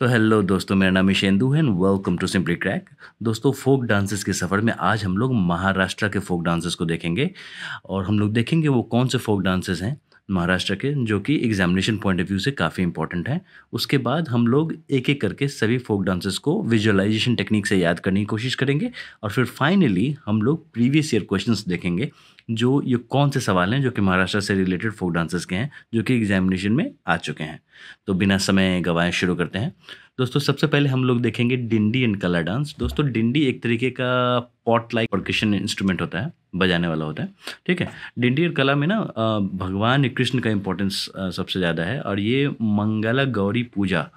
तो हेलो दोस्तों मेरा नाम इशेंदु है and welcome to Simply Crack दोस्तों फोक डांसेस के सफ़र में आज हम लोग महाराष्ट्र के फोक डांसेस को देखेंगे और हम लोग देखेंगे वो कौन से फोक डांसेस हैं महाराष्ट्र के जो कि एग्जामिनेशन पॉइंट ऑफ व्यू से काफ़ी इंपॉर्टेंट है उसके बाद हम लोग एक एक करके सभी फोक डांसेस को विजुअलाइजेशन टेक्निक से याद करने की कोशिश करेंगे और फिर फाइनली हम लोग प्रीवियस ईयर क्वेश्चंस देखेंगे जो ये कौन से सवाल हैं जो कि महाराष्ट्र से रिलेटेड फोक डांसेस के हैं जो कि एग्जामिनेशन में आ चुके हैं तो बिना समय गवाएं शुरू करते हैं दोस्तों सबसे पहले हम लोग देखेंगे डिंडी एंड कला डांस दोस्तों डिंडी एक तरीके का पॉट लाइक परकशन इंस्ट्रूमेंट होता है बजाने वाला होता है ठीक है डिंडी और कला में ना भगवान कृष्ण का इम्पोर्टेंस सबसे ज़्यादा है और ये मंगला गौरी पूजा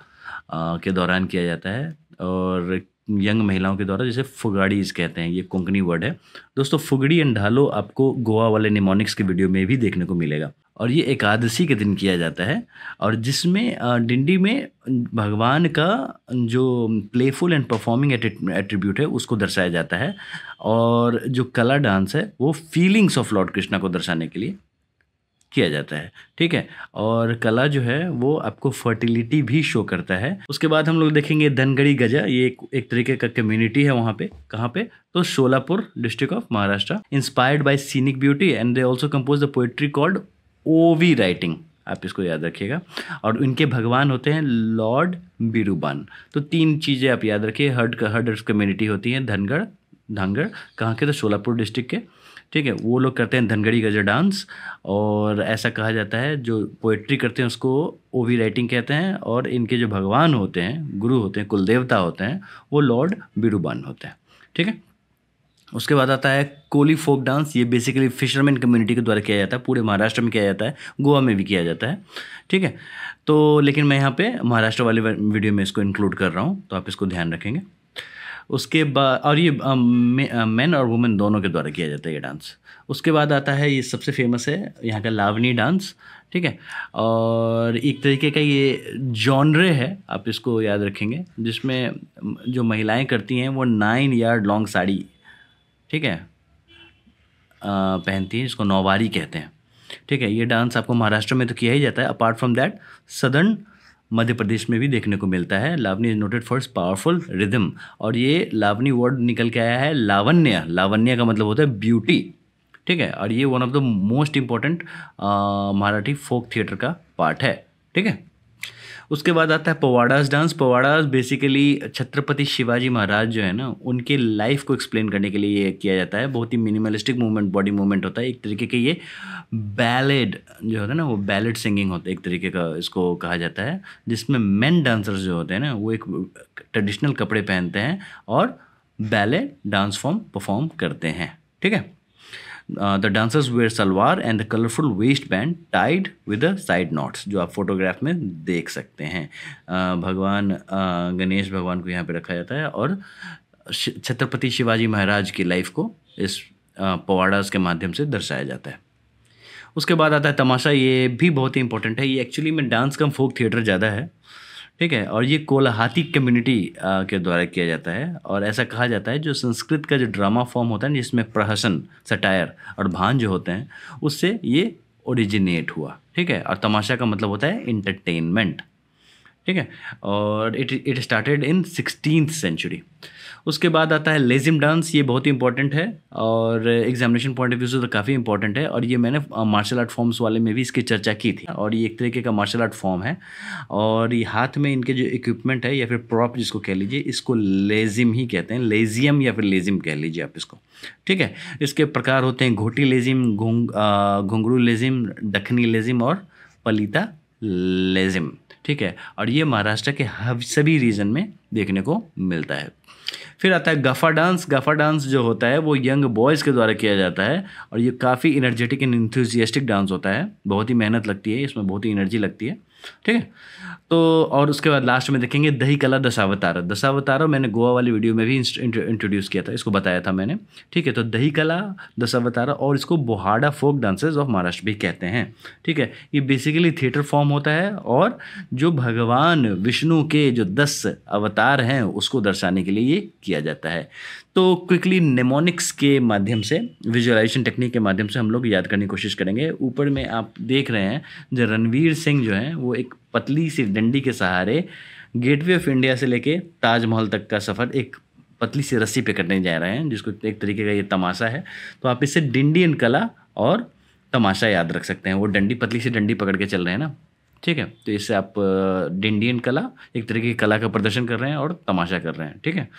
के दौरान किया जाता है और यंग महिलाओं के द्वारा जिसे फुगाड़ीज कहते हैं ये कोंकनी वर्ड है दोस्तों फुगड़ी एंड ढालो आपको गोवा वाले निमोनिक्स के वीडियो में भी देखने को मिलेगा और ये एकादशी के दिन किया जाता है और जिसमें डिंडी में भगवान का जो प्लेफुल एंड परफॉर्मिंग एट्रीब्यूट है उसको दर्शाया जाता है और जो कला डांस है वो फीलिंग्स ऑफ लॉर्ड कृष्णा को दर्शाने के लिए किया जाता है ठीक है और कला जो है वो आपको फर्टिलिटी भी शो करता है उसके बाद हम लोग देखेंगे धनगढ़ी गजा ये एक, एक तरीके का कम्युनिटी है वहाँ पे कहाँ पे तो Solapur district of Maharashtra inspired by scenic beauty and they also compose the poetry called Ovi writing आप इसको याद रखिएगा और उनके भगवान होते हैं लॉर्ड बिरुबान तो तीन चीज़ें आप याद रखिए हर्ड हर्ड कम्युनिटी होती है धनगढ़ धनगढ़ कहाँ के तो सोलापुर डिस्ट्रिक्ट के ठीक है वो लोग करते हैं धनगढ़ी गजर डांस और ऐसा कहा जाता है जो पोइट्री करते हैं उसको ओवी राइटिंग कहते हैं और इनके जो भगवान होते हैं गुरु होते हैं कुलदेवता होते हैं वो लॉर्ड बिरूबान होते हैं ठीक है उसके बाद आता है कोली फोक डांस ये बेसिकली फिशरमैन कम्युनिटी के द्वारा किया जाता है पूरे महाराष्ट्र में किया जाता है गोवा में भी किया जाता है ठीक है तो लेकिन मैं यहाँ पे महाराष्ट्र वाले वीडियो में इसको इंक्लूड कर रहा हूँ तो आप इसको ध्यान रखेंगे उसके बाद और ये मेन और वुमेन दोनों के द्वारा किया जाता है ये डांस उसके बाद आता है ये सबसे फेमस है यहाँ का लावनी डांस ठीक है और एक तरीके का ये जॉनरे है आप इसको याद रखेंगे जिसमें जो महिलाएं करती हैं वो नाइन यार्ड लॉन्ग साड़ी ठीक है पहनती हैं जिसको नौवारी कहते हैं ठीक है ये डांस आपको महाराष्ट्र में तो किया ही जाता है apart from that southern Madhya Pradesh में भी देखने को मिलता है Lavani is noted for powerful rhythm और ये लावनी वर्ड निकल के आया है लावण्य लावण्य का मतलब होता है ब्यूटी ठीक है और ये one of the most important Marathi folk theatre का पार्ट है ठीक है उसके बाद आता है पवाड़ास डांस पवाड़ास बेसिकली छत्रपति शिवाजी महाराज जो है ना उनके लाइफ को एक्सप्लेन करने के लिए ये किया जाता है बहुत ही मिनिमलिस्टिक मूवमेंट बॉडी मूवमेंट होता है एक तरीके के ये बैलेड जो होता है ना वो बैलेड सिंगिंग होता है एक तरीके का इसको कहा जाता है जिसमें मेन डांसर्स जो होते हैं ना वो एक ट्रेडिशनल कपड़े पहनते हैं और बैले डांस फॉर्म परफॉर्म करते हैं ठीक है the dancers wear salwar and the colourful waist band tied with side knots जो आप फोटोग्राफ में देख सकते हैं uh, भगवान uh, गणेश भगवान को यहाँ पे रखा जाता है और छत्रपति शिवाजी महाराज की लाइफ को इस uh, पवाड़ाज के माध्यम से दर्शाया जाता है उसके बाद आता है तमाशा ये भी बहुत ही इंपॉर्टेंट है ये एक्चुअली में डांस कम फोक थिएटर ज़्यादा है ठीक है और ये कोलाहाती कम्युनिटी के द्वारा किया जाता है और ऐसा कहा जाता है जो संस्कृत का जो ड्रामा फॉर्म होता है जिसमें प्रहसन सटायर और भान जो होते हैं उससे ये ओरिजिनेट हुआ ठीक है और तमाशा का मतलब होता है इंटरटेनमेंट ठीक है और it it started in sixteen century उसके बाद आता है लेजिम डांस ये बहुत ही इंपॉर्टेंट है और एग्जामिनेशन पॉइंट ऑफ व्यू से तो काफ़ी इंपॉर्टेंट है और ये मैंने मार्शल आर्ट फॉर्म्स वाले में भी इसकी चर्चा की थी और ये एक तरीके का मार्शल आर्ट फॉर्म है और ये हाथ में इनके जो इक्विपमेंट है या फिर प्रॉप जिसको कह लीजिए इसको लेजिम ही कहते हैं लेजियम या फिर लेजिम कह लीजिए आप इसको ठीक है इसके प्रकार होते हैं घोटी लेजिम घुंग घुंगरू लेजिम दखनी लेजिम और पलीता लेजिम ठीक है और ये महाराष्ट्र के सभी रीजन में देखने को मिलता है फिर आता है गफा डांस गफा डांस जो होता है वो यंग बॉयज़ के द्वारा किया जाता है और ये काफ़ी इनर्जेटिक एंड इंथ्यूजियस्टिक डांस होता है बहुत ही मेहनत लगती है इसमें बहुत ही एनर्जी लगती है ठीक है तो और उसके बाद लास्ट में देखेंगे दही कला दशावतारा दशावतारा मैंने गोवा वाली वीडियो में भी इंट्रोड्यूस किया था इसको बताया था मैंने ठीक है तो दही कला दशावतार और इसको Bohada folk dances of Maharashtra भी कहते हैं ठीक है ये बेसिकली थिएटर फॉर्म होता है और जो भगवान विष्णु के जो दस अवतार हैं उसको दर्शाने के लिए ये किया जाता है तो क्विकली नेमोनिक्स के माध्यम से विजुअलाइजेशन टेक्निक के माध्यम से हम लोग याद करने की कोशिश करेंगे ऊपर में आप देख रहे हैं जो रणवीर सिंह जो हैं वो एक पतली सी डंडी के सहारे गेटवे ऑफ इंडिया से लेके ताजमहल तक का सफ़र एक पतली सी रस्सी पे करने जा रहे हैं जिसको एक तरीके का ये तमाशा है तो आप इससे डिंडियन कला और तमाशा याद रख सकते हैं वो डंडी पतली सी डंडी पकड़ के चल रहे हैं ना ठीक है तो इससे आप डिंडियन कला एक तरीके की कला का प्रदर्शन कर रहे हैं और तमाशा कर रहे हैं ठीक है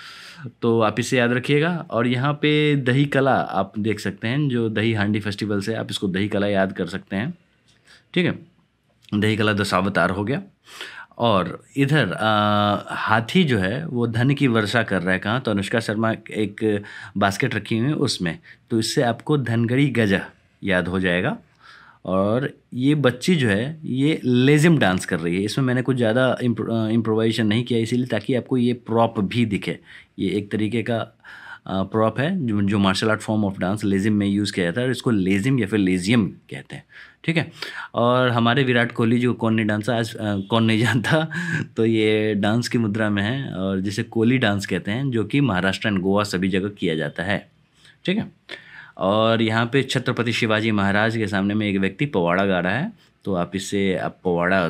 तो आप इसे याद रखिएगा और यहाँ पे दही कला आप देख सकते हैं जो दही हांडी फेस्टिवल से आप इसको दही कला याद कर सकते हैं ठीक है दही कला दशावतार तो हो गया और इधर आ, हाथी जो है वो धन की वर्षा कर रहा है कहाँ तो अनुष्का शर्मा एक बास्केट रखी हुई है उसमें तो इससे आपको धनगढ़ी गजा याद हो जाएगा और ये बच्ची जो है ये लेजिम डांस कर रही है इसमें मैंने कुछ ज़्यादा इम्प्रोवाइजेशन नहीं किया इसीलिए ताकि आपको ये प्रॉप भी दिखे ये एक तरीके का प्रॉप है जो जो martial art form of dance Lezim में यूज़ किया जाता है और इसको लेजिम या फिर लेजियम कहते हैं ठीक है और हमारे विराट कोहली जो कौन नहीं डांसा आज कौन नहीं जानता तो ये डांस की मुद्रा में है और जिसे कोहली डांस कहते हैं जो कि महाराष्ट्र एंड गोवा सभी जगह किया जाता है ठीक है और यहाँ पे छत्रपति शिवाजी महाराज के सामने में एक व्यक्ति पवाड़ा गा रहा है तो आप इसे आप पवाड़ा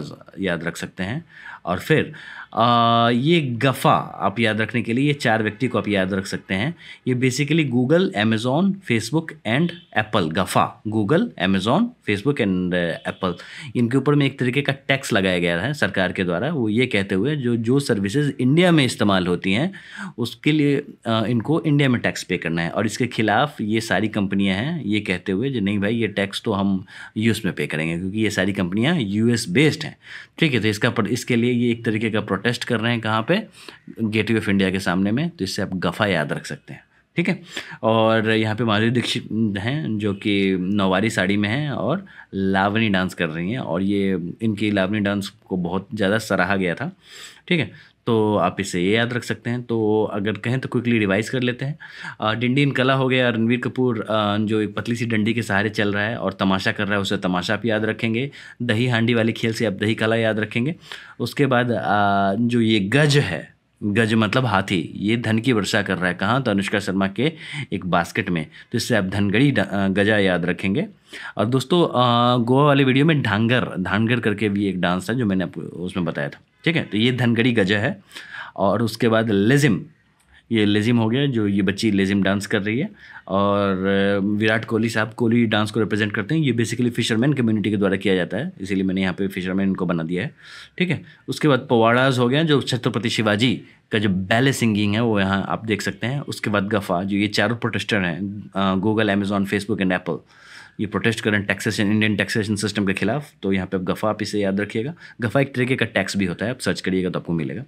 याद रख सकते हैं और फिर आ, ये गफ़ा आप याद रखने के लिए ये चार व्यक्ति को आप याद रख सकते हैं ये basically Google Amazon Facebook and Apple GAFA Google Amazon Facebook and Apple इनके ऊपर में एक तरीके का टैक्स लगाया गया है सरकार के द्वारा वो ये कहते हुए जो जो सर्विसेज इंडिया में इस्तेमाल होती हैं उसके लिए आ, इनको इंडिया में टैक्स पे करना है और इसके खिलाफ ये सारी कंपनियाँ हैं ये कहते हुए जो नहीं भाई ये टैक्स तो हम यूएस में पे करेंगे क्योंकि ये सारी कंपनियां यूएस बेस्ड हैं ठीक है तो इसका इसके लिए ये एक तरीके का प्रोटेस्ट कर रहे हैं कहाँ पे गेटवे ऑफ इंडिया के सामने में तो इससे आप गफ़ा याद रख सकते हैं ठीक है और यहाँ पे माधुरी दीक्षित हैं जो कि नौवारी साड़ी में हैं और लावनी डांस कर रही हैं और ये इनकी लावनी डांस को बहुत ज़्यादा सराहा गया था ठीक है तो आप इसे ये याद रख सकते हैं तो अगर कहें तो क्विकली रिवाइज कर लेते हैं डिंडी इन कला हो गया रणवीर कपूर जो एक पतली सी डंडी के सहारे चल रहा है और तमाशा कर रहा है उसे तमाशा आप याद रखेंगे दही हांडी वाले खेल से आप दही कला याद रखेंगे उसके बाद जो ये गज है गज मतलब हाथी ये धन की वर्षा कर रहा है कहाँ तो अनुष्का शर्मा के एक बास्केट में तो इससे आप धनगढ़ी गजा याद रखेंगे और दोस्तों गोवा वाले वीडियो में ढांगर ढांगर करके भी एक डांस था जो मैंने आपको उसमें बताया था ठीक है तो ये धनगड़ी गजा है और उसके बाद लेजिम ये लेजिम हो गया जो ये बच्ची लेजिम डांस कर रही है और विराट कोहली साहब कोहली डांस को रिप्रेजेंट करते हैं ये बेसिकली फिशरमैन कम्युनिटी के द्वारा किया जाता है इसीलिए मैंने यहाँ पे फिशरमैन इनको बना दिया है ठीक है उसके बाद पवाड़ाज हो गया जो छत्रपति शिवाजी का जो बैले सिंगिंग है वो यहाँ आप देख सकते हैं उसके बाद गफ़ा जो ये चारों प्रोटेस्टर हैं Google Amazon Facebook and Apple ये प्रोटेस्ट करें टैक्सेशन इंडियन टैक्सेशन सिस्टम के खिलाफ तो यहाँ पे आप गफ़ा आप इसे याद रखिएगा गफ़ा एक तरीके का टैक्स भी होता है आप सर्च करिएगा तो आपको मिलेगा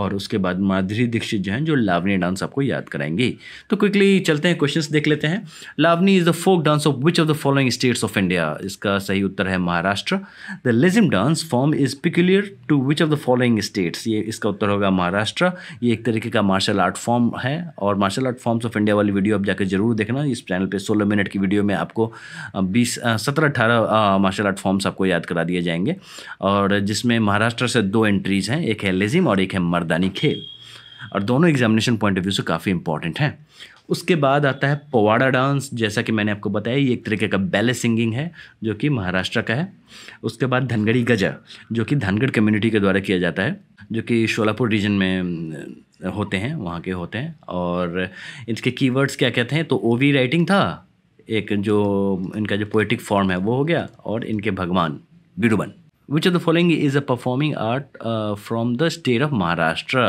और उसके बाद माधुरी दीक्षित जो है जो लावनी डांस आपको याद कराएंगी तो क्विकली चलते हैं क्वेश्चन देख लेते हैं Lavani is the folk dance of which of the following states of India इसका सही उत्तर है Maharashtra the Lezim dance form is peculiar to which of the following states ये इसका उत्तर होगा महाराष्ट्र ये एक तरीके का मार्शल आर्ट फॉर्म है और martial art forms of India वाली वीडियो आप जाकर जरूर देखना इस चैनल पे 16 मिनट की वीडियो में आपको बीस सत्रह अठारह मार्शल आर्ट फॉर्म्स आपको याद करा दिए जाएंगे और जिसमें महाराष्ट्र से दो एंट्रीज़ हैं एक है लेजिम और एक है मर्दानी खेल और दोनों एग्जामिनेशन पॉइंट ऑफ व्यू से काफ़ी इंपॉर्टेंट हैं उसके बाद आता है पवाड़ा डांस जैसा कि मैंने आपको बताया ये एक तरीके का बैले सिंगिंग है जो कि महाराष्ट्र का है उसके बाद धनगढ़ी गजा जो कि धनगढ़ कम्युनिटी के द्वारा किया जाता है जो कि शोलापुर रीजन में होते हैं वहाँ के होते हैं और इसके कीवर्ड्स क्या कहते हैं तो ओवी राइटिंग था एक जो इनका जो पोएटिक फॉर्म है वो हो गया और इनके भगवान Biruban which of the following is a performing art from the state of Maharashtra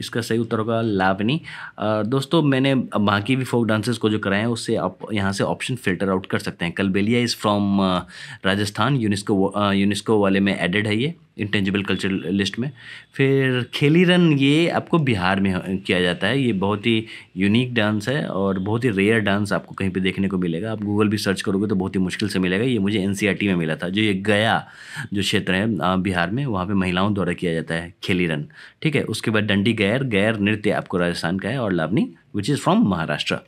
इसका सही उत्तर होगा लावनी uh, दोस्तों मैंने बाकी भी फोक डांसेस को जो कराए हैं उससे आप यहाँ से ऑप्शन फिल्टर आउट कर सकते हैं Kalbelia is from Rajasthan UNESCO UNESCO वाले में एडेड है ये इंटेंजिबल कल्चरल लिस्ट में फिर खेली रन ये आपको बिहार में किया जाता है ये बहुत ही यूनिक डांस है और बहुत ही रेयर डांस आपको कहीं पे देखने को मिलेगा आप गूगल भी सर्च करोगे तो बहुत ही मुश्किल से मिलेगा ये मुझे एन e में मिला था जो ये गया जो क्षेत्र है बिहार में वहाँ पर महिलाओं द्वारा किया जाता है खेली रन ठीक है उसके बाद डंडी गैर गैर नृत्य आपको राजस्थान का है और Lavani which is from Maharashtra.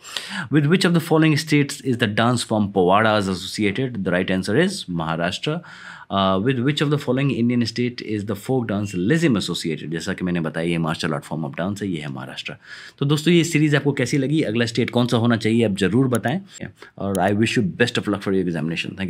With which of the following states is the dance form Powadas associated? The right answer is Maharashtra. Uh, with which of the following Indian state is the folk dance Lezim associated जैसा कि मैंने बताया ये martial art form of dance है ये है महाराष्ट्र तो दोस्तों ये सीरीज़ आपको कैसी लगी अगला स्टेट कौन सा होना चाहिए आप ज़रूर बताएं और I wish you best of luck for your examination thank you